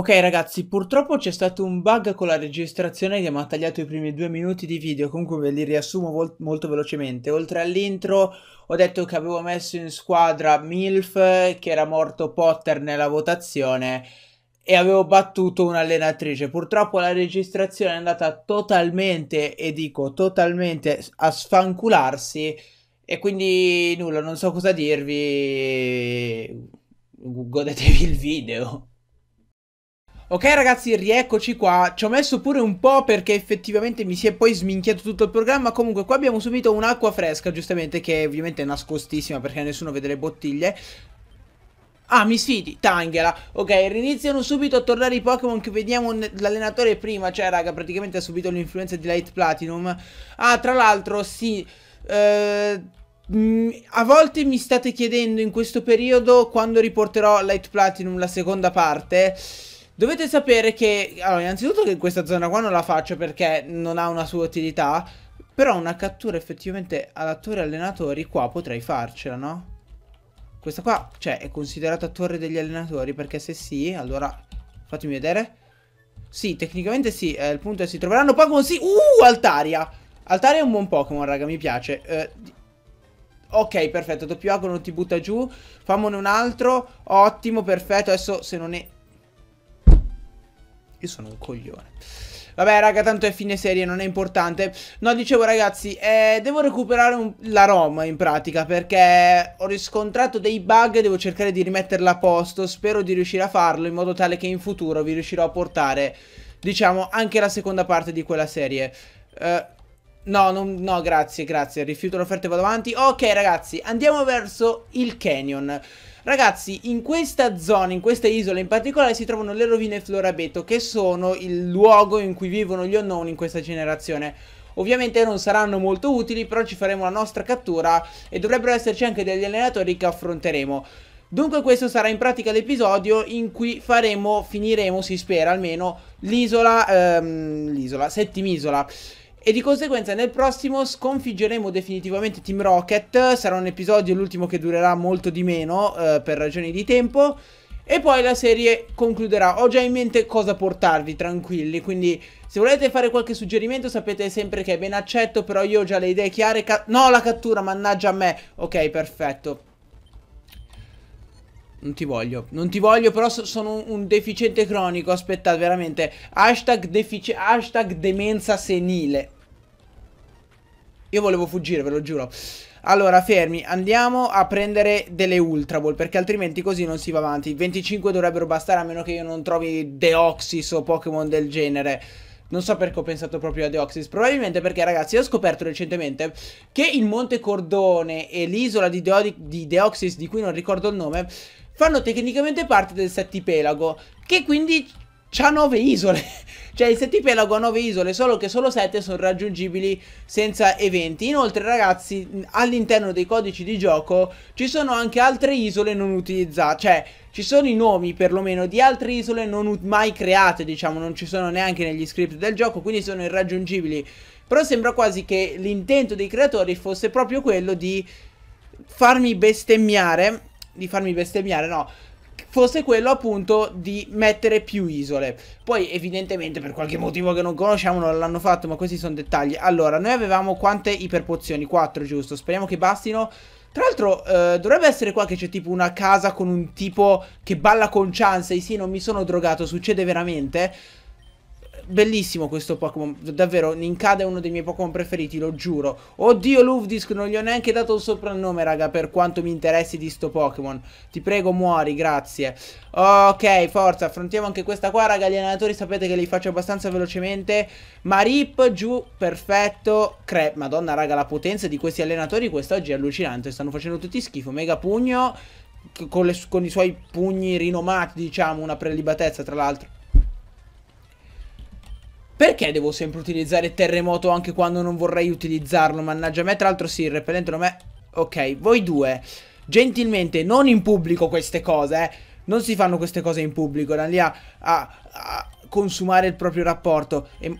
Ok ragazzi, purtroppo c'è stato un bug con la registrazione che mi ha tagliato i primi due minuti di video, comunque ve li riassumo molto velocemente. Oltre all'intro ho detto che avevo messo in squadra Milf, che era morto Potter nella votazione e avevo battuto un'allenatrice. Purtroppo la registrazione è andata totalmente, e dico totalmente, a sfancularsi e quindi nulla, non so cosa dirvi, godetevi il video. Ok ragazzi, rieccoci qua, ci ho messo pure un po' perché effettivamente mi si è poi sminchiato tutto il programma Comunque qua abbiamo subito un'acqua fresca, giustamente, che ovviamente è nascostissima perché nessuno vede le bottiglie Ah, mi sfidi, Tangela Ok, riniziano subito a tornare i Pokémon che vediamo l'allenatore prima. Cioè, raga, praticamente ha subito l'influenza di Light Platinum. Ah, tra l'altro, sì. Eh, mm, a volte mi state chiedendo in questo periodo quando riporterò Light Platinum la seconda parte. Dovete sapere che, allora, innanzitutto che questa zona qua non la faccio perché non ha una sua utilità, però una cattura effettivamente alla torre allenatori qua potrei farcela, no? Questa qua, cioè, è considerata torre degli allenatori perché se sì, allora fatemi vedere. Sì, tecnicamente sì, eh, il punto è si troveranno Pokémon sì. Uh, Altaria! Altaria è un buon Pokémon, raga, mi piace. Eh, ok, perfetto, doppio ago non ti butta giù. Fammone un altro. Ottimo, perfetto. Adesso se non è io sono un coglione. Vabbè, raga, tanto è fine serie, non è importante. No, dicevo, ragazzi, eh, devo recuperare un... la ROM, in pratica, perché ho riscontrato dei bug, devo cercare di rimetterla a posto. Spero di riuscire a farlo, in modo tale che in futuro vi riuscirò a portare, diciamo, anche la seconda parte di quella serie. Eh, No, non, no, grazie, grazie. Rifiuto l'offerta e vado avanti. Ok, ragazzi, andiamo verso il canyon. Ragazzi, in questa zona, in questa isola in particolare, si trovano le rovine Florabeto, che sono il luogo in cui vivono gli unknown in questa generazione. Ovviamente non saranno molto utili, però ci faremo la nostra cattura e dovrebbero esserci anche degli allenatori che affronteremo. Dunque questo sarà in pratica l'episodio in cui faremo, finiremo, si spera almeno, l'isola, ehm, l'isola, settimisola. isola. E di conseguenza nel prossimo sconfiggeremo definitivamente Team Rocket, sarà un episodio l'ultimo che durerà molto di meno eh, per ragioni di tempo e poi la serie concluderà. Ho già in mente cosa portarvi, tranquilli, quindi se volete fare qualche suggerimento sapete sempre che è ben accetto, però io ho già le idee chiare. no, la cattura, mannaggia a me. Ok, perfetto. Non ti voglio, non ti voglio, però sono un deficiente cronico, aspettate, veramente. Hashtag, defici- hashtag demenza senile. Io volevo fuggire, ve lo giuro. Allora, fermi, andiamo a prendere delle Ultra Ball, perché altrimenti così non si va avanti. 25 dovrebbero bastare, a meno che io non trovi Deoxys o Pokémon del genere. Non so perché ho pensato proprio a Deoxys. Probabilmente perché, ragazzi, ho scoperto recentemente che il Monte Cordone e l'isola di, Deo di Deoxys, di cui non ricordo il nome, fanno tecnicamente parte del settipelago, che quindi ha nove isole. cioè il settipelago ha nove isole, solo che solo sette sono raggiungibili senza eventi. Inoltre ragazzi, all'interno dei codici di gioco ci sono anche altre isole non utilizzate, cioè ci sono i nomi perlomeno di altre isole non mai create, diciamo, non ci sono neanche negli script del gioco, quindi sono irraggiungibili. Però sembra quasi che l'intento dei creatori fosse proprio quello di farmi bestemmiare di farmi bestemmiare, no fosse quello appunto di mettere più isole. Poi evidentemente per qualche motivo che non conosciamo non l'hanno fatto, ma questi sono dettagli. Allora, noi avevamo quante iperpozioni? 4 giusto, speriamo che bastino. Tra l'altro eh, dovrebbe essere qua che c'è tipo una casa con un tipo che balla con chance, e sì non mi sono drogato, succede veramente bellissimo questo Pokémon, davvero, Ninkada è uno dei miei Pokémon preferiti, lo giuro. Oddio Luvdisk, non gli ho neanche dato un soprannome, raga, per quanto mi interessi di sto Pokémon. Ti prego, muori, grazie. Ok, forza, affrontiamo anche questa qua, raga, gli allenatori sapete che li faccio abbastanza velocemente. Marip, giù, perfetto. Cre Madonna, raga, la potenza di questi allenatori quest'oggi è allucinante, stanno facendo tutti schifo. Mega pugno, con, le, con i suoi pugni rinomati, diciamo, una prelibatezza, tra l'altro. Perché devo sempre utilizzare terremoto anche quando non vorrei utilizzarlo? Mannaggia me, tra l'altro sì, il repellente non è... Ok, voi due, gentilmente, non in pubblico queste cose, eh. Non si fanno queste cose in pubblico, da lì a, a, a consumare il proprio rapporto. E,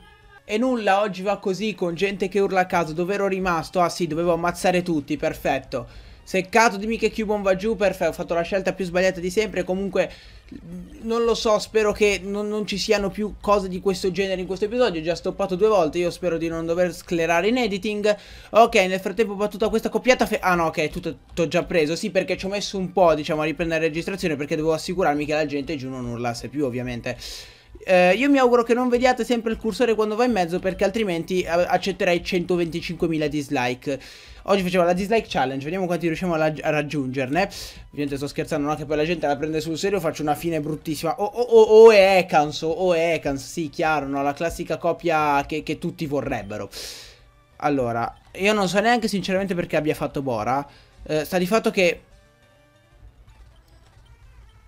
e nulla, oggi va così, con gente che urla a caso. Dove ero rimasto? Ah sì, dovevo ammazzare tutti, perfetto. Seccato dimmi che Cubon va giù, perfetto, ho fatto la scelta più sbagliata di sempre, comunque non lo so, spero che non, non, ci siano più cose di questo genere in questo episodio, ho già stoppato due volte, io spero di non dover sclerare in editing. Ok, nel frattempo ho battuta questa coppiata, ah no ok, tutto t'ho già preso, sì perché ci ho messo un po' diciamo a riprendere la registrazione perché dovevo assicurarmi che la gente giù non urlasse più ovviamente. Eh, io mi auguro che non vediate sempre il cursore quando va in mezzo perché altrimenti eh, accetterei 125.000 dislike. Oggi facevo la dislike challenge, vediamo quanti riusciamo a, a raggiungerne. Ovviamente sto scherzando, non che poi la gente la prende sul serio, faccio una fine bruttissima. O oh, oh, oh, è Ekans, oh, è Ekans, sì, chiaro, no? la classica copia che, che tutti vorrebbero. Allora, io non so neanche sinceramente perché abbia fatto Bora. Eh, sta di fatto che...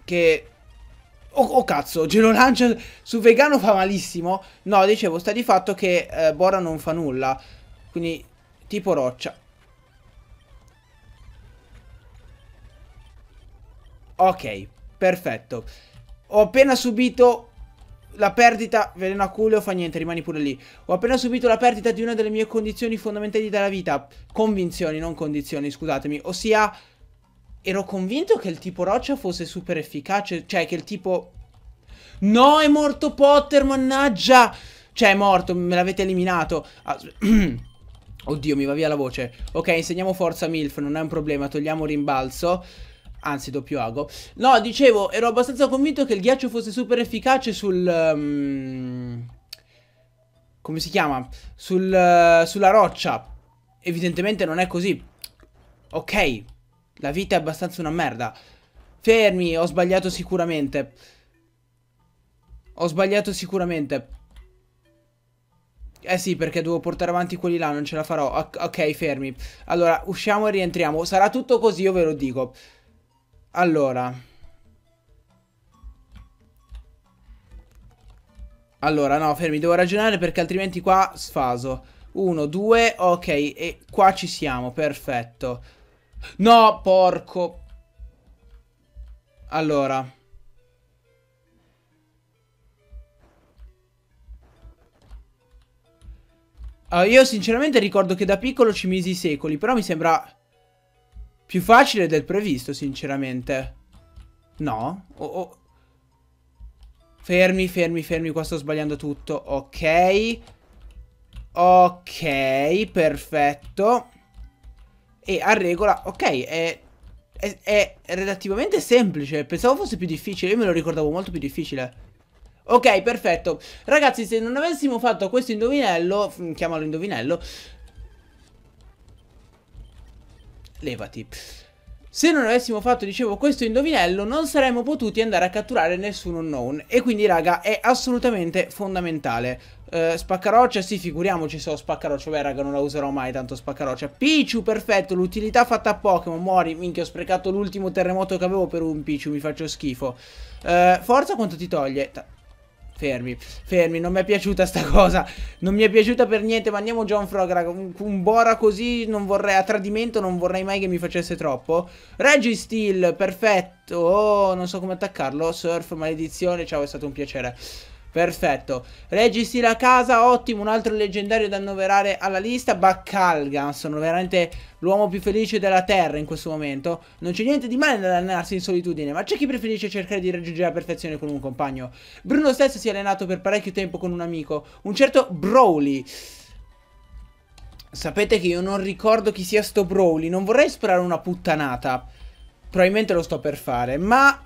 Che Oh, oh, cazzo, lo lancio su vegano fa malissimo. No, dicevo, sta di fatto che eh, Bora non fa nulla. Quindi, tipo roccia. Ok, perfetto. Ho appena subito la perdita, veleno a culo, fa niente, rimani pure lì. Ho appena subito la perdita di una delle mie condizioni fondamentali della vita. Convinzioni, non condizioni, scusatemi. Ossia ero convinto che il tipo roccia fosse super efficace, cioè che il tipo... No, è morto Potter, mannaggia! Cioè, è morto, me l'avete eliminato. Ah, oddio, mi va via la voce. Ok, insegniamo forza MILF, non è un problema, togliamo rimbalzo. Anzi, doppio ago. No, dicevo, ero abbastanza convinto che il ghiaccio fosse super efficace sul... Um... come si chiama? Sul, uh, sulla roccia. Evidentemente non è così. Ok, la vita è abbastanza una merda. Fermi, ho sbagliato sicuramente. Ho sbagliato sicuramente. Eh sì, perché devo portare avanti quelli là, non ce la farò. O ok, fermi. Allora, usciamo e rientriamo. Sarà tutto così, io ve lo dico. Allora... Allora, no, fermi, devo ragionare perché altrimenti qua sfaso. Uno, due, ok, e qua ci siamo, perfetto. No, porco. Allora. Uh, io sinceramente ricordo che da piccolo ci misi i secoli, però mi sembra più facile del previsto, sinceramente. No? Oh, oh. Fermi, fermi, fermi, qua sto sbagliando tutto. Ok. Ok, perfetto. E a regola, ok, è, è, è relativamente semplice. Pensavo fosse più difficile, io me lo ricordavo molto più difficile. Ok, perfetto. Ragazzi, se non avessimo fatto questo indovinello, mm, chiamalo indovinello, levati. Se non avessimo fatto, dicevo, questo indovinello, non saremmo potuti andare a catturare nessun unknown. E quindi, raga, è assolutamente fondamentale. Uh, spaccaroccia, sì, figuriamoci se ho spaccaroccia. Beh, raga, non la userò mai tanto spaccaroccia. Pichu, perfetto, l'utilità fatta a Pokémon. Muori, minchia, ho sprecato l'ultimo terremoto che avevo per un Pichu, mi faccio schifo. Uh, forza quanto ti toglie? Ta fermi, fermi, non mi è piaciuta sta cosa. Non mi è piaciuta per niente, ma andiamo John Frog, raga. Un, un Bora così non vorrei, a tradimento non vorrei mai che mi facesse troppo. Registeel, perfetto. Oh, non so come attaccarlo. Surf, maledizione, ciao, è stato un piacere. Perfetto. Regisi la casa, ottimo. Un altro leggendario da annoverare alla lista. Baccalgan. Sono veramente l'uomo più felice della terra in questo momento. Non c'è niente di male nell'allenarsi in solitudine, ma c'è chi preferisce cercare di raggiungere la perfezione con un compagno. Bruno stesso si è allenato per parecchio tempo con un amico, un certo Broly. Sapete che io non ricordo chi sia sto Broly, non vorrei sperare una puttanata. Probabilmente lo sto per fare, ma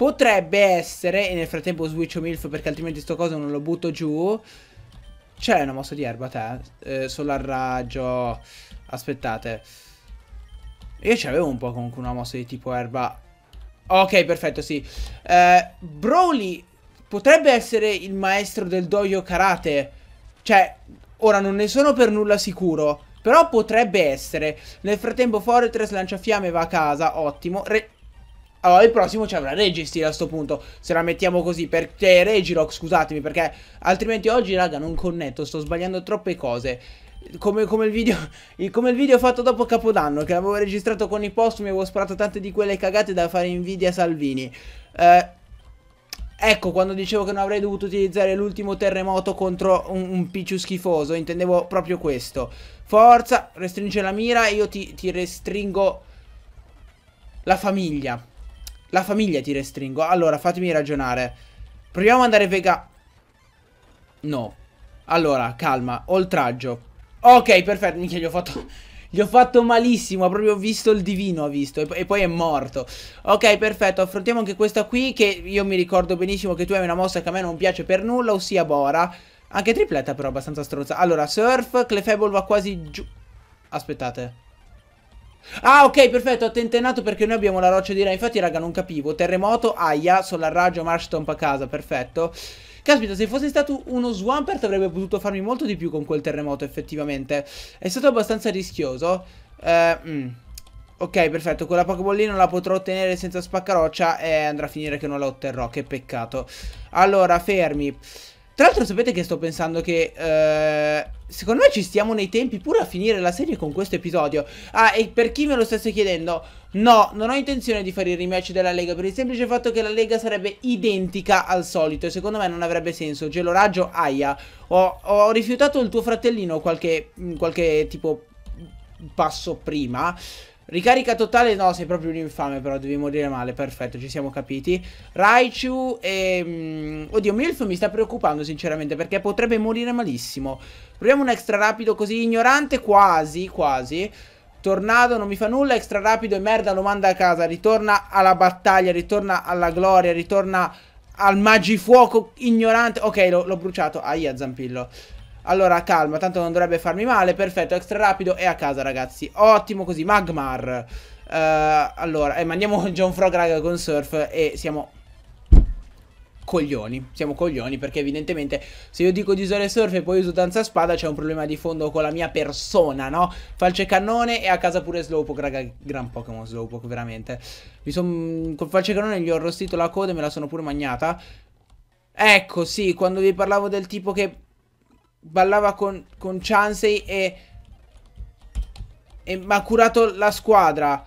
Potrebbe essere, e nel frattempo switcho Milf perché altrimenti sto coso non lo butto giù. C'è una mossa di erba te? Eh, solo a raggio. Aspettate. Io ci avevo un po' comunque una mossa di tipo erba. Ok, perfetto, sì. Eh, Broly potrebbe essere il maestro del dojo karate. Cioè, ora non ne sono per nulla sicuro. Però potrebbe essere. Nel frattempo Fortress lancia fiamme e va a casa. Ottimo. Re allora il prossimo ci avrà Registeel a sto punto Se la mettiamo così Perché Regirock scusatemi perché Altrimenti oggi raga non connetto Sto sbagliando troppe cose come, come, il video, come, il video, fatto dopo Capodanno Che l'avevo registrato con i post Mi Avevo sparato tante di quelle cagate da fare invidia a Salvini eh, Ecco quando dicevo che non avrei dovuto utilizzare l'ultimo terremoto contro un, un picciu schifoso Intendevo proprio questo Forza, restringe la mira Io ti, ti restringo la famiglia la famiglia ti restringo. Allora, fatemi ragionare. Proviamo ad andare vega... No. Allora, calma. Oltraggio. Ok, perfetto. Minchia, gli ho fatto... Gli ho fatto malissimo, ha proprio visto il divino, ha visto, e poi è morto. Ok, perfetto, affrontiamo anche questa qui, che io mi ricordo benissimo che tu hai una mossa che a me non piace per nulla, ossia Bora. Anche tripletta però, abbastanza stronza. Allora, Surf, Clefable va quasi giù... Aspettate. Ah ok perfetto ho tentennato perché noi abbiamo la roccia di rai Infatti raga non capivo Terremoto, aia, solarraggio, marsh tomp a casa Perfetto Caspita, se fosse stato uno Swampert avrebbe potuto farmi molto di più con quel terremoto, effettivamente. È stato abbastanza rischioso. Eh, mm. Ok, perfetto, quella Pokéball lì non la potrò ottenere senza spaccaroccia e andrà a finire che non la otterrò, che peccato. Allora, fermi. Tra l'altro sapete che sto pensando che eh, secondo me ci stiamo nei tempi pure a finire la serie con questo episodio. Ah, e per chi me lo stesse chiedendo, no, non ho intenzione di fare il rematch della Lega per il semplice fatto che la Lega sarebbe identica al solito e secondo me non avrebbe senso. Geloraggio, aia. Ho, ho rifiutato il tuo fratellino qualche, qualche tipo passo prima. Ricarica totale no, sei proprio un infame però, devi morire male, perfetto, ci siamo capiti. Raichu e... Ehm, oddio, Milf mi sta preoccupando sinceramente perché potrebbe morire malissimo. Proviamo un extra rapido così, ignorante quasi, quasi. Tornado non mi fa nulla, extra rapido e merda lo manda a casa, ritorna alla battaglia, ritorna alla gloria, ritorna al magifuoco ignorante. Ok, l'ho bruciato, aia zampillo. Allora, calma, tanto non dovrebbe farmi male. Perfetto, extra rapido e a casa, ragazzi. Ottimo così, Magmar. Uh, allora, eh, mandiamo John Frog, raga, con Surf e siamo... Coglioni, siamo coglioni perché evidentemente se io dico di usare surf e poi uso danza spada c'è un problema di fondo con la mia persona, no? Falce cannone e a casa pure Slowpoke, raga, gran Pokémon Slowpoke, veramente. Mi son... Col falce cannone gli ho arrostito la coda e me la sono pure magnata. Ecco, sì, quando vi parlavo del tipo che ballava con, con Chansey e, e mi ha curato la squadra.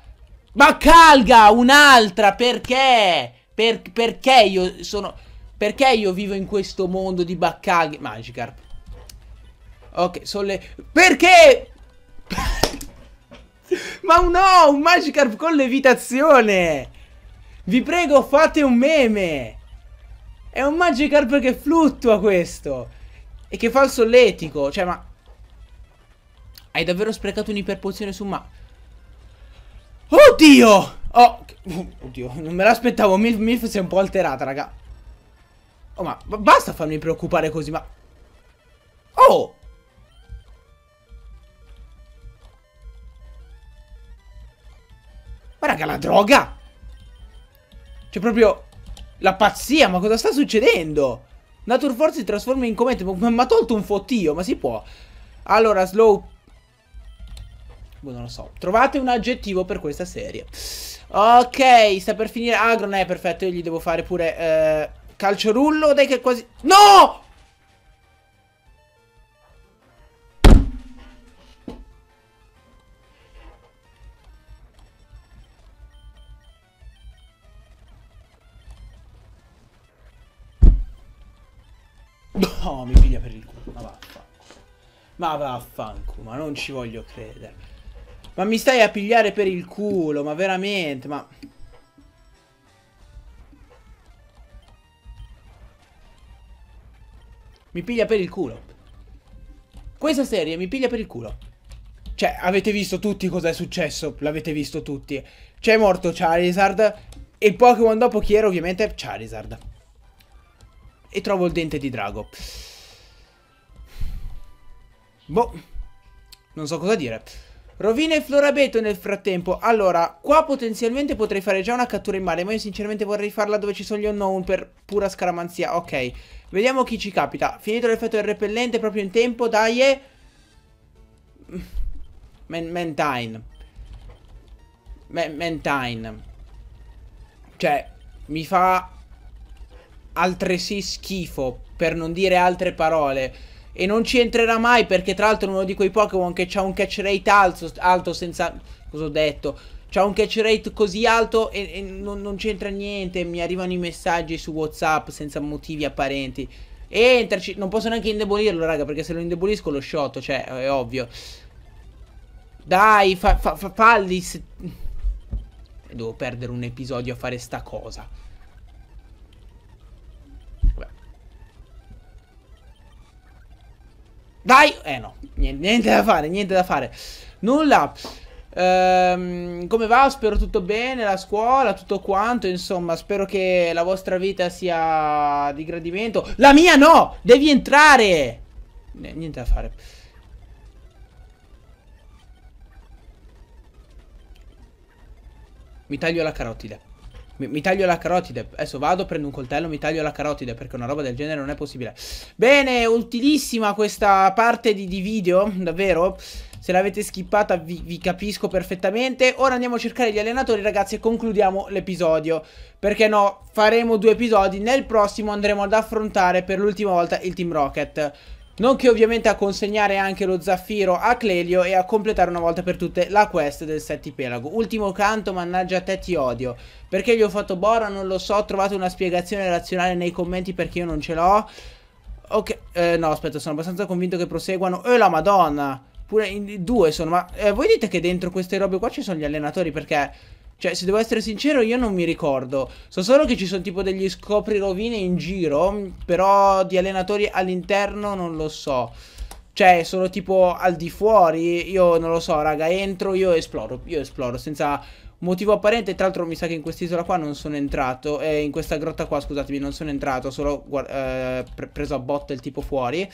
Ma calga un'altra, perché? Per, perché io sono... Perché io vivo in questo mondo di baccaghe? Magikarp. Ok, sono le... Perché? Ma no, un Magikarp con levitazione! Vi prego, fate un meme! È un Magikarp che fluttua questo! E che falso letico. Cioè, ma... Hai davvero sprecato un'iperpozione su ma... Oddio! Oh, oddio, non me l'aspettavo. Milf, Milf si è un po' alterata, raga. Oh, ma basta farmi preoccupare così, ma... Oh! Ma raga, la droga! C'è cioè, proprio... La pazzia, ma cosa sta succedendo? Naturforce si trasforma in cometa. Ma ha tolto un fottio, ma si può. Allora, slow... Boh, non lo so. Trovate un aggettivo per questa serie. Ok, sta per finire... Agron ah, è perfetto, io gli devo fare pure... Eh... Calciorullo, dai che è quasi... No! Ma vaffanculo, ma non ci voglio credere. Ma mi stai a pigliare per il culo, ma veramente, ma... Mi piglia per il culo. Questa serie mi piglia per il culo. Cioè, avete visto tutti cosa è successo, l'avete visto tutti. C'è morto Charizard e il Pokémon dopo chi era ovviamente Charizard. E trovo il dente di drago. Boh, non so cosa dire. Rovina il florabeto nel frattempo. Allora, qua potenzialmente potrei fare già una cattura in mare, ma io sinceramente vorrei farla dove ci sono gli unknown per pura scaramanzia. Ok, vediamo chi ci capita. Finito l'effetto del repellente proprio in tempo, dai e... Mentine. Mentine. Cioè, mi fa altresì schifo, per non dire altre parole e non ci entrerà mai perché tra l'altro è uno di quei Pokémon che ha un catch rate alto, alto senza... cosa ho detto? C'ha un catch rate così alto e, e non, non c'entra niente, mi arrivano i messaggi su Whatsapp senza motivi apparenti. Entraci, non posso neanche indebolirlo raga perché se lo indebolisco lo shotto, cioè è ovvio. Dai, fa, fa, fa falli se... Devo perdere un episodio a fare sta cosa. Dai! Eh no, niente, niente da fare, niente da fare. Nulla. Ehm, come va? Spero tutto bene, la scuola, tutto quanto, insomma, spero che la vostra vita sia di gradimento. La mia no! Devi entrare! Niente da fare. Mi taglio la carotide. Mi, mi, taglio la carotide. Adesso vado, prendo un coltello, mi taglio la carotide perché una roba del genere non è possibile. Bene, utilissima questa parte di, di video, davvero. Se l'avete skippata vi, vi, capisco perfettamente. Ora andiamo a cercare gli allenatori, ragazzi, e concludiamo l'episodio. Perché no, faremo due episodi. Nel prossimo andremo ad affrontare per l'ultima volta il Team Rocket. Nonché ovviamente a consegnare anche lo zaffiro a Clelio e a completare una volta per tutte la quest del settipelago. Ultimo canto, mannaggia a te ti odio. Perché gli ho fatto Bora non lo so, trovate una spiegazione razionale nei commenti perché io non ce l'ho. Ok, eh, no aspetta, sono abbastanza convinto che proseguano. E eh, la madonna, pure in, due sono, ma eh, voi dite che dentro queste robe qua ci sono gli allenatori perché... Cioè, se devo essere sincero, io non mi ricordo. So solo che ci sono tipo degli scopri rovine in giro, però di allenatori all'interno non lo so. Cioè, sono tipo al di fuori, io non lo so, raga, entro, io esploro, io esploro, senza motivo apparente. Tra l'altro mi sa che in quest'isola qua non sono entrato, eh, in questa grotta qua, scusatemi, non sono entrato, solo eh, pre preso a botte il tipo fuori.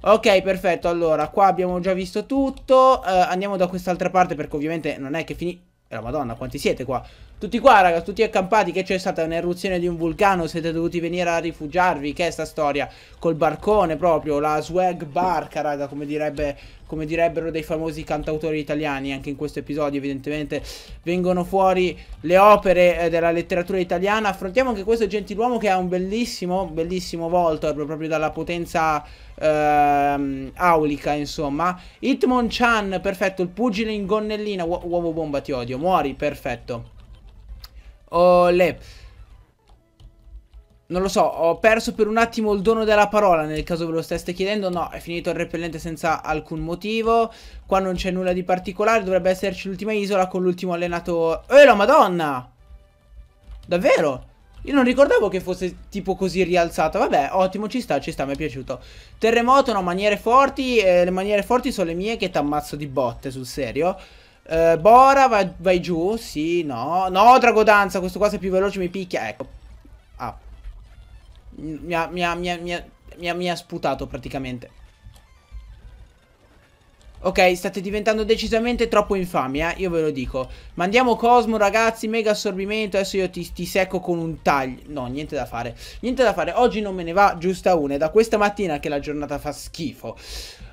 Ok, perfetto, allora, qua abbiamo già visto tutto, eh, andiamo da quest'altra parte perché ovviamente non è che finisce... E eh, la madonna, quanti siete qua? Tutti qua, raga, tutti accampati, che c'è stata un'eruzione di un vulcano, siete dovuti venire a rifugiarvi, che è sta storia? Col barcone proprio, la swag barca, raga, come, direbbe, come direbbero dei famosi cantautori italiani, anche in questo episodio evidentemente vengono fuori le opere eh, della letteratura italiana. Affrontiamo anche questo gentiluomo che ha un bellissimo, bellissimo volto, proprio dalla potenza ehm, aulica, insomma. Hitmonchan, perfetto, il pugile in gonnellina, U uovo bomba ti odio, muori, perfetto. Olè. Non lo so, ho perso per un attimo il dono della parola nel caso ve lo steste chiedendo. No, è finito il repellente senza alcun motivo. Qua non c'è nulla di particolare, dovrebbe esserci l'ultima isola con l'ultimo allenatore. Eh, la madonna! Davvero? Io non ricordavo che fosse tipo così rialzata. Vabbè, ottimo, ci sta, ci sta, mi è piaciuto. Terremoto, no, maniere forti. Eh, le maniere forti sono le mie che ti ammazzo di botte, sul serio. Uh, Bora, vai, vai, giù. Sì, no. No, Dragodanza, questo qua è più veloce mi picchia. Ecco. Ah. Mi ha, mi ha, mi ha, mi ha, mi ha, mi ha sputato praticamente. Ok, state diventando decisamente troppo infami, eh, io ve lo dico. Mandiamo Cosmo, ragazzi, mega assorbimento, adesso io ti, ti, secco con un taglio. No, niente da fare. Niente da fare, oggi non me ne va giusta una, è da questa mattina che la giornata fa schifo.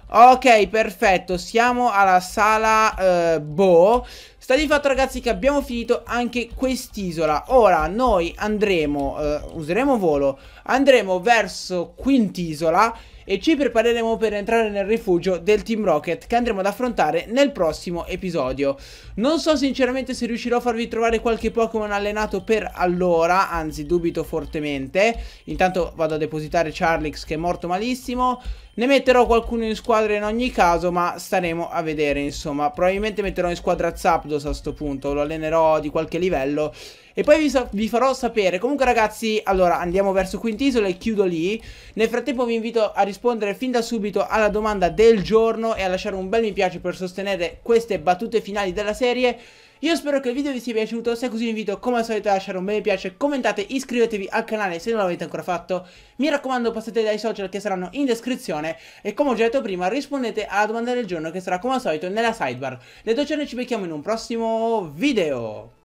Ok, perfetto, siamo alla sala eh, boh Sta di fatto ragazzi che abbiamo finito anche quest'isola Ora noi andremo, eh, useremo volo Andremo verso quint'isola e ci prepareremo per entrare nel rifugio del Team Rocket che andremo ad affrontare nel prossimo episodio. Non so sinceramente se riuscirò a farvi trovare qualche Pokémon allenato per allora, anzi dubito fortemente. Intanto vado a depositare Charlix che è morto malissimo. Ne metterò qualcuno in squadra in ogni caso, ma staremo a vedere insomma. Probabilmente metterò in squadra Zapdos Gyarados a sto punto, lo allenerò di qualche livello e poi vi, vi, farò sapere. Comunque ragazzi, allora andiamo verso Quintisola e chiudo lì. Nel frattempo vi invito a rispondere fin da subito alla domanda del giorno e a lasciare un bel mi piace per sostenere queste battute finali della serie. Io spero che il video vi sia piaciuto, se è così vi invito come al solito a lasciare un bel mi piace, commentate, iscrivetevi al canale se non l'avete ancora fatto. Mi raccomando passate dai social che saranno in descrizione e come ho già detto prima rispondete alla domanda del giorno che sarà come al solito nella sidebar. Detto ciò ci becchiamo in un prossimo video!